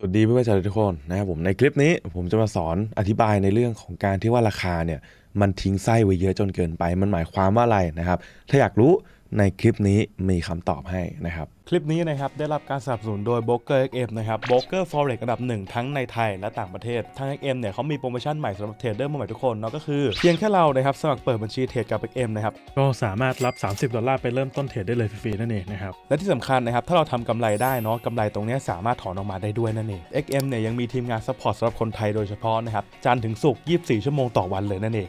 สวัสดีเพื่อนๆชาวทุกคนนะครับผมในคลิปนี้ผมจะมาสอนอธิบายในเรื่องของการที่ว่าราคาเนี่ยมันทิ้งไส้ไว้เยอะจนเกินไปมันหมายความว่าอะไรนะครับ ถ้าอยากรู้ในคลิปนี้มีคำตอบให้นะครับ คลิปนี้นะครับ ได้รับการสนับสนุนโดยโบ r ก k e อ XM นะครับโบรกเกอร์ฟอเร็กอันดับหนึ่งทั้งในไทยและต่างประเทศทาง XM เนี่ยเขามีโปรโมชั่นใหม่สำหรับเทรดเดอร์มือใหม่ทุกคน เนาะก็คือเพียงแค่เรานะครับ สมัครเปิดบัญชีเทรดกับ XM นะครับก็สามารถรับ30ดอลลาร์ไปเริ่มต้นเทรดได้เลยฟรีๆนั่นเองนะครับและที่สำคัญนะครับถ้าเราทำกำไรได้เนาะกำไรตรงนี้สามารถถอนออกมาได้ด้วยนั่นเอง XM เนี่ยยังมีทีมงานซัพพอร์ตสำหรับคนไทยโดยเฉพาะนะครับจันถึงศุกร์24 ชั่วโมงต่อวันเลยนั่นเอง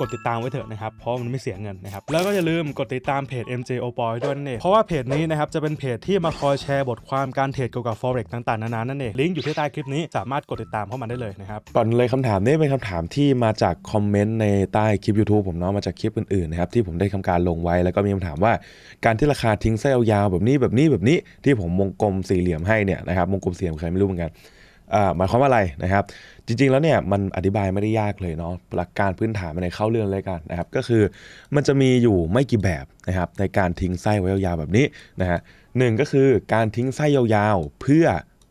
กดติดตามไว้เถอะนะครับ เพราะมันไม่เสียเงินนะครับ แล้วก็อย่าลืมกดติดตามเพจ MJ o p o y ด้วยนั่นเองเพราะว่าเพจนี้นะครับจะเป็นเพจที่มาคอยแชร์บทความการเทรดเกี่ยวกับ forex ต่างๆ นานานั่นเอง ลิงก์อยู่ที่ใต้คลิปนี้ สามารถกดติดตามเข้ามาได้เลยนะครับ ก่อนเลยคำถามนี้เป็นคำถามที่มาจากคอมเมนต์ในใต้คลิป YouTube ผมเนาะ มาจากคลิปอื่นๆ นะครับที่ผมได้ทำการลงไว้ แล้วก็มีคำถามว่าการที่ราคาทิ้งเส้นยาว แบบนี้แบบนี้แบบนี้ที่ผมวงกลมสี่เหลี่ยมให้เนี่ยนะครับวงกลมสี่เหลี่ยมใครไม่รู้เหมือนกันหมายความว่าอะไรนะครับ จริงๆแล้วเนี่ยมันอธิบายไม่ได้ยากเลยเนาะหลักการพื้นฐานมันในเข้าเรื่องเลยกันนะครับก็คือมันจะมีอยู่ไม่กี่แบบนะครับในการทิ้งไส้ไว้ยาวๆแบบนี้นะฮะหนึ่งก็คือการทิ้งไส้ยาวๆเพื่อ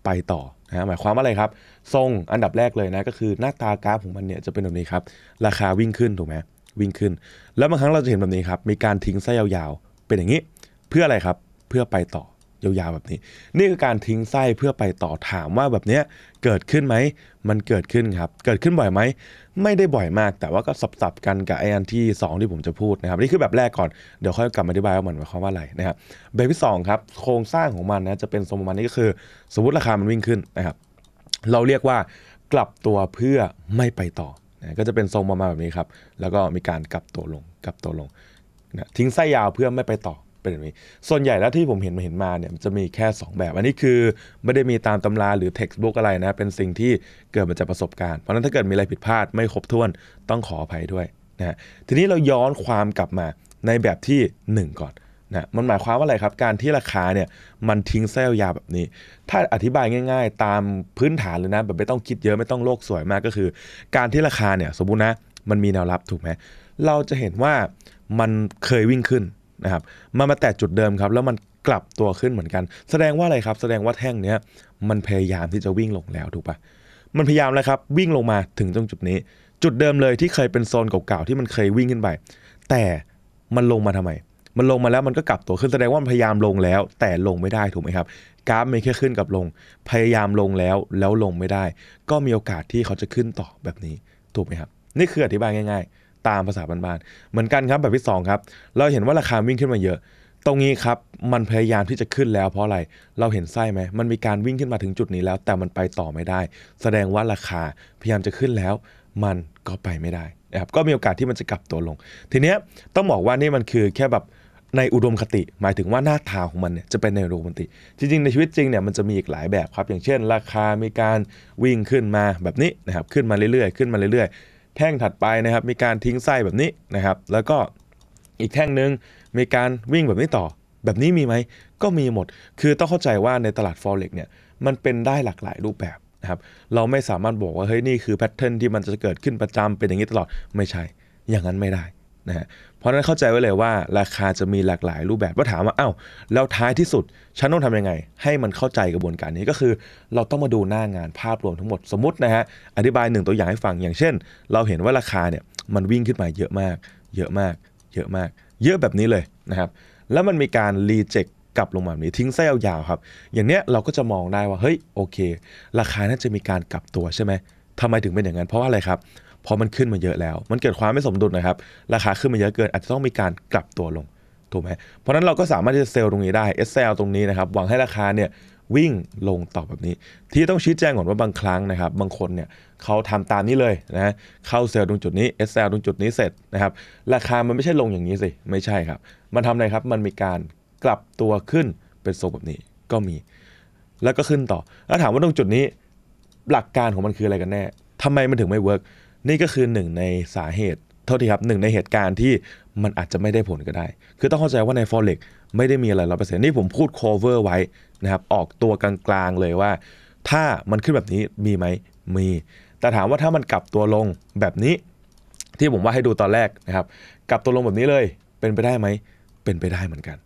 ไปต่อนะหมายความว่าอะไรครับ ทรงอันดับแรกเลยนะก็คือหน้าตากราฟของมันเนี่ยจะเป็นแบบนี้ครับราคาวิ่งขึ้นถูกไหมวิ่งขึ้น แล้วบางครั้งเราจะเห็นแบบนี้ครับมีการทิ้งไส้ยาวๆเป็นอย่างนี้ เพื่ออะไรครับเพื่อไปต่อยาวๆแบบนี้นี่คือการทิ้งไส้เพื่อไปต่อถามว่าแบบเนี้ยเกิดขึ้นไหมมันเกิดขึ้นครับเกิดขึ้นบ่อยไหมไม่ได้บ่อยมากแต่ว่าก็สับสับกันกับไอ้อันที่2ที่ผมจะพูดนะครับนี่คือแบบแรกก่อนเดี๋ยวค่อยกลับมาอธิบายว่ามันหมายความว่าอะไรนะครับแบบที่2ครับโครงสร้างของมันนะจะเป็นทรงมาณนี้ก็คือ สมมติราคามันวิ่งขึ้นนะครับเราเรียกว่า กลับตัวเพื่อไม่ไปต่อนะก็จะเป็นทรงประมาณแบบนี้ครับแล้วก็มีการกลับตัวลงกลับตัวลงนะทิ้งไส้ยาวเพื่อไม่ไปต่อเป็น่างนี้ส่วนใหญ่แล้วที่ผมเห็นมาเห็นมาเนี่ยจะมีแค่ 2 แบบ อันนี้คือไม่ได้มีตามตำราหรือเท็กซ์บุ๊กอะไรนะ เป็นสิ่งที่เกิดมาจากประสบการณ์ เพราะนั้นถ้าเกิดมีอะไรผิดพลาดไม่ครบถ้วนต้องขออภัยด้วยนะ ทีนี้เราย้อนความกลับมาในแบบที่ 1 ก่อนนะ มันหมายความว่าอะไรครับ การที่ราคาเนี่ยมันทิ้งเซลล์ยาวแบบนี้ ถ้าอธิบายง่าย ๆ ตามพื้นฐานเลยนะแบบไม่ต้องคิดเยอะไม่ต้องโลกสวยมากก็คือ การที่ราคาเนี่ยสมมตินะมันมีแนวรับถูกไหมเราจะเห็นว่ามันเคยวิ่งขึ้นนะครับมันมาแตะจุดเดิมครับ แล้วมันกลับตัวขึ้นเหมือนกัน แสดงว่าอะไรครับแสดงว่าแท่งเนี้ย มันพยายามที่จะวิ่งลงแล้วถูกปะมันพยายามแล้วครับวิ่งลงมาถึงตรงจุดนี้ จุดเดิมเลยที่เคยเป็นโซนเก่าๆที่มันเคยวิ่งขึ้นไปแต่มันลงมาทำไม มันลงมาแล้วมันก็กลับตัวขึ้น แสดงว่ามันพยายามลงแล้วแต่ลงไม่ได้ถูกไหมครับกราฟไม่แค่ขึ้นกับลง พยายามลงแล้วแล้วลงไม่ได้ ก็มีโอกาสที่เขาจะขึ้นต่อแบบนี้ถูกไหมครับนี่คืออธิบายง่ายตามภาษาบ้านๆ เหมือนกันครับแบบที่2ครับ เราเห็นว่าราคาวิ่งขึ้นมาเยอะ ตรงนี้ครับมันพยายามที่จะขึ้นแล้ว เพราะอะไร เราเห็นไส้ไหม มันมีการวิ่งขึ้นมาถึงจุดนี้แล้ว แต่มันไปต่อไม่ได้ แสดงว่าราคาพยายามจะขึ้นแล้ว มันก็ไปไม่ได้นะครับ ก็มีโอกาสที่มันจะกลับตัวลง ทีเนี้ยต้องบอกว่านี่มันคือแค่แบบในอุดมคติ หมายถึงว่าหน้าทาของมันเนี่ยจะเป็นในอุดมคติ จริง ๆ ในชีวิตจริงเนี่ยมันจะมีอีกหลายแบบ ครับอย่างเช่น ราคามีการวิ่งขึ้นมาแบบนี้นะครับ ขึ้นมาเรื่อยๆ ขึ้นมาเรื่อยแท่งถัดไปนะครับ มีการทิ้งไส้แบบนี้นะครับ แล้วก็อีกแท่งหนึ่งมีการวิ่งแบบนี้ต่อ แบบนี้มีไหม ก็มีหมด คือต้องเข้าใจว่าในตลาด forex เนี่ยมันเป็นได้หลากหลายรูปแบบนะครับเราไม่สามารถบอกว่าเฮ้ยนี่คือแพทเทิร์นที่มันจะเกิดขึ้นประจำเป็นอย่างนี้ตลอดไม่ใช่อย่างนั้นไม่ได้นะฮะเพราะนั้นเข้าใจไว้เลยว่า ราคาจะมีหลากหลายรูปแบบก็ถามว่าอ้าวแล้วท้ายที่สุดฉันต้องทำยังไง ให้มันเข้าใจกระบวนการนี้ก็คือ เราต้องมาดูหน้างานภาพรวมทั้งหมดสมมตินะฮะ อธิบายหนึ่งตัวอย่างให้ฟังอย่างเช่น เราเห็นว่าราคาเนี่ยมันวิ่งขึ้นมาเยอะมาก เยอะมาก เยอะมาก เยอะแบบนี้เลยนะครับแล้วมันมีการรีเจ็คกลับลงมาแบบนี้ทิ้งไส้ยาวครับ อย่างเนี้ยเราก็จะมองได้ว่าเฮ้ยโอเค ราคาน่าจะมีการกลับตัวใช่ไหมทำไมถึงเป็นอย่างนั้นเพราะว่าอะไรครับพราะมันขึ้นมาเยอะแล้ว มันเกิดความไม่สมดุลนะครับ ราคาขึ้นมาเยอะเกิน อาจจะต้องมีการกลับตัวลง ถูกไหมเพราะนั้นเราก็สามารถที่จะเซลล์ตรงนี้ได้ SL ตรงนี้นะครับ หวังให้ราคาเนี่ยวิ่งลงต่อแบบนี้ ที่ต้องชี้แจงก่อนว่าบางครั้งนะครับ บางคนเนี่ยเขาทำตามนี้เลยนะ เข้าเซลล์ตรงจุดนี้ SL ตรงจุดนี้เสร็จนะครับ ราคามันไม่ใช่ลงอย่างนี้สิ ไม่ใช่ครับ มันทำอะไรครับ มันมีการกลับตัวขึ้นเป็นทรงแบบนี้ก็มี แล้วก็ขึ้นต่อ แล้วถามว่าตรงจุดนี้ หลักการของมันคืออะไรกันแน่ทำไมมันถึงไม่เวิร์กนี่ก็คือหนึ่งในสาเหตุเท่าที่ครับหนึ่งในเหตุการณ์ที่มันอาจจะไม่ได้ผลก็ได้ คือต้องเข้าใจว่าใน Forex ไม่ได้มีอะไรร้อเปอร์เซ็นต์นี่ผมพูด cover ไว้นะครับออกตัวกลางๆเลยว่า ถ้ามันขึ้นแบบนี้มีไหมมี แต่ถามว่าถ้ามันกลับตัวลงแบบนี้ ที่ผมว่าให้ดูตอนแรกนะครับกลับตัวลงแบบนี้เลยเป็นไปได้ไหมเป็นไปได้เหมือนกัน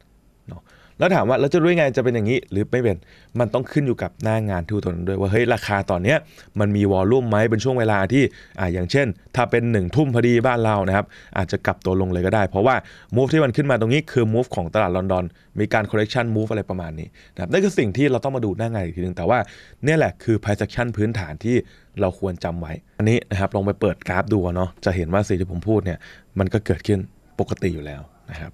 เนาะแล้วถามว่าเราจะรู้ยังไงจะเป็นอย่างนี้หรือไม่เป็น มันต้องขึ้นอยู่กับหน้างานทูตนด้วยว่าเฮ้ยราคาตอนเนี้ยมันมีวอลลุ่มไหมเป็นช่วงเวลาที่อ่าอย่างเช่น ถ้าเป็น1นึ่ทุ่มพอดีบ้านเรานะครับ อาจจะกลับตัวลงเลยก็ได้ เพราะว่ามูฟที่มันขึ้นมาตรงนี้คือมูฟของตลาดลอนดอนมีการคอลเลคชันมูฟอะไรประมาณนี้นะครับนั่นคือสิ่งที่เราต้องมาดูหน้างานอีกทีนึงแต่ว่าเนี่ยแหละคือ p พ i ซ e a น t พื้นฐานที่เราควรจำไว้อันนี้นะครับลองไปเปิดกราฟ ดูเนาะจะเห็นว่าสิ่งที่ผมพูดเนี่ยมันก็เกิดขึ้นปกติอยู่แล้วนะครับ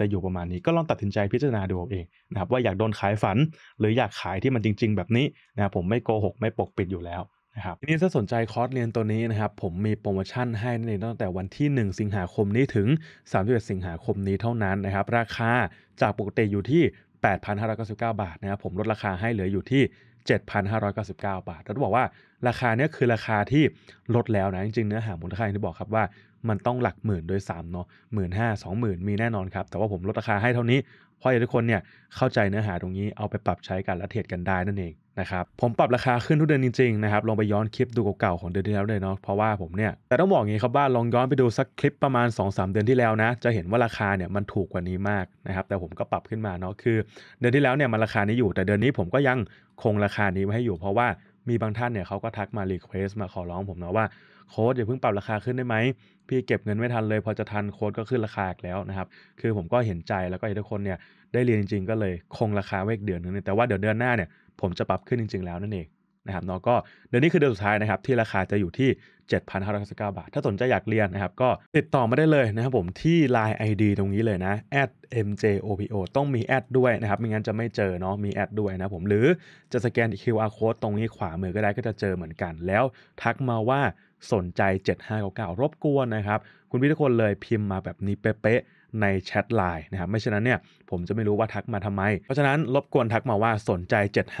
จะอยู่ประมาณนี้ก็ลองตัดสินใจพิจารณาดูเองนะครับว่าอยากโดนขายฝันหรืออยากขายที่มันจริงๆ แบบนี้นะครับผมไม่โกหก ไม่ปกปิดอยู่แล้วนะครับทีนี้ถ้าสนใจคอร์สเรียนตัวนี้นะครับผมมีโปรโมชั่นให้ในตั้งแต่วันที่ 1 สิงหาคมนี้ถึง31สิงหาคมนี้เท่านั้นนะครับ ราคาจากปกติอยู่ที่ 8,599 บาทนะครับผมลดราคาให้เหลืออยู่ที่7,599 บาทเราต้องบอกว่าราคาเนี้ยคือราคาที่ลดแล้วนะจริงๆเนื้อหามูลค่าอย่างที่บอกครับว่ามันต้องหลักหมื่นโดยสามเนาะหมื่นห้าสองหมื่นมีแน่นอนครับแต่ว่าผมลดราคาให้เท่านี้เพราะอยากทุกคนเนี่ยเข้าใจเนื้อหาตรงนี้เอาไปปรับใช้กันและเทรดกันได้นั่นเองนะครับผมปรับราคาขึ้นทุกเดือนจริงๆนะครับลองไปย้อนคลิปดูเก่าๆของเดือนที่แล้วเลยเนาะเพราะว่าผมเนี่ยแต่ต้องบอกอย่างนี้ครับว่าลองย้อนไปดูสักคลิปประมาณ2สเดือนที่แล้วนะจะเห็นว่าราคาเนี่ยมันถูกกว่านี้มากนะครับแต่ผมก็ปรับขึ้นมาเนาะคือ เดือนที่แล้วเนี่ยมันราคานี้อยู่แต่เดือนนี้ผมก็ยังคงราคานี้ไว้ให้อยู่เพราะว่ามีบางท่านเนี่ยเขาก็ทักมารีเควสมาขอร้องผมนะว่าโค้ดอย่าเพิ่งปรับราคาขึ้นได้ไหม พี่เก็บเงินไม่ทันเลยพอจะทันโค้ดก็ขึ้นราคาแล้วนะครับคือผมก็เห็นใจแล้วก็ทุกคนเนี่ยได้เรียนจริง ๆ ก็เลยคงราคาเวกเดือนนึงแต่ว่าเดี๋ยวเดือนหน้าเนี่ยผมจะปรับขึ้นจริง ๆแล้วนั่นเองนะครับเนาะก็เดือนนี้คือเดือนสุดท้ายนะครับที่ราคาจะอยู่ที่7,599 บาท ถ้าสนใจอยากเรียนนะครับ ก็ติดต่อมาได้เลยนะครับ ผมที่ Line ID ตรงนี้เลยนะ @mjopo ต้องมีแอดด้วยนะครับไม่งั้นจะไม่เจอเนาะ มีแอดด้วยนะผม หรือจะสแกน QR code ตรงนี้ขวามือก็ได้ก็จะเจอเหมือนกัน แล้วทักมาว่าสนใจ 7599 รบกวนนะครับ คุณพี่ทุกคนเลยพิมพ์มาแบบนี้เป๊ะ ๆ ในแชทไลน์นะครับ ไม่ฉะนั้นเนี่ยผมจะไม่รู้ว่าทักมาทำไม เพราะฉะนั้นรบกวนทักมาว่าสนใจ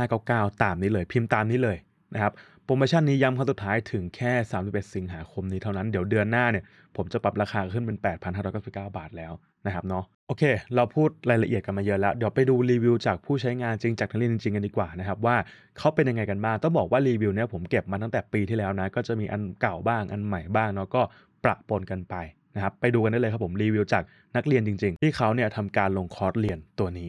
7599 ตามนี้เลย พิมพ์ตามนี้เลยนะครับโปรโมชั่นนี้ย้ำครั้งสุดท้ายถึงแค่ 31 สิงหาคมนี้เท่านั้นเดี๋ยวเดือนหน้าเนี่ยผมจะปรับราคาขึ้นเป็น 8,599บาทแล้วนะครับเนาะโอเค เราพูดรายละเอียดกันมาเยอะแล้ว เดี๋ยวไปดูรีวิวจากผู้ใช้งานจริง จากนักเรียนจริงกันดีกว่านะครับ ว่าเขาเป็นยังไงกันบ้างต้องบอกว่ารีวิวเนี่ยผมเก็บมาตั้งแต่ปีที่แล้วนะก็จะมีอันเก่าบ้าง อันใหม่บ้างเนาะก็ประปนกันไปนะครับไปดูกันได้เลยครับผมรีวิวจากนักเรียนจริงๆที่เขาเนี่ยทำการลงคอร์สเรียนตัวนี้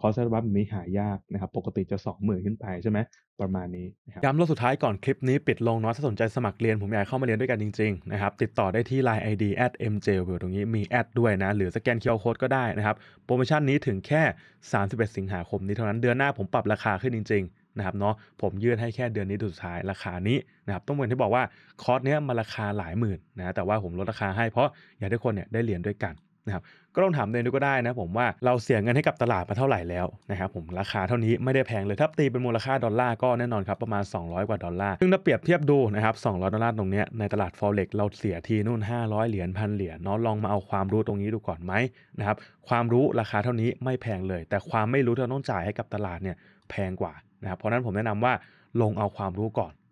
คอร์สบัฟนี้หายากนะครับปกติจะ20,000ขึ้นไปใช่ไหมประมาณนี้ย้ำรอบสุดท้ายก่อนคลิปนี้ปิดลงเนาะถ้าสนใจสมัครเรียน ผมอยากเข้ามาเรียนด้วยกันจริงๆนะครับติดต่อได้ที่ Line ID at m j w ร l l ตรงนี้มีแอดด้วยนะ หรือสแกนเค QR โค้ดก็ได้นะครับโปรโมชั่นนี้ถึงแค่ 31 สิงหาคมนี้เท่านั้นเดือนหน้าผมปรับราคาขึ้นจริงๆนะครับเนาะผมยืดให้แค่เดือนนี้สุดท้ายราคานี้นะครับต้องเหมือนที่บอกว่าคอร์สเนี้ยมันราคาหลายหมื่นนะแต่ว่าผมลดราคาให้เพราะอยากให้ทุกคนเนี่ยได้เรียนด้วยกันนะครับก็ต้องถามเองดูก็ได้นะผมว่าเราเสียเงินให้กับตลาดมาเท่าไหร่แล้วนะครับผมราคาเท่านี้ไม่ได้แพงเลยถ้าตีเป็นมูลค่าดอลลาร์ก็แน่นอนครับประมาณ200กว่าดอลลาร์ซึ่งถ้าเปรียบเทียบดูนะครับ200ดอลลาร์ตรงนี้ในตลาดฟอเร็กเราเสียทีนู่น 500เหรียญพันเหรียญเนาะลองมาเอาความรู้ตรงนี้ดูก่อนไหมนะครับความรู้ราคาเท่านี้ไม่แพงเลย แต่ความไม่รู้ที่เราต้องจ่ายให้กับตลาดเนี่ยแพงกว่านะครับเพราะนั้นผมแนะนำว่าลงเอาความรู้ก่อน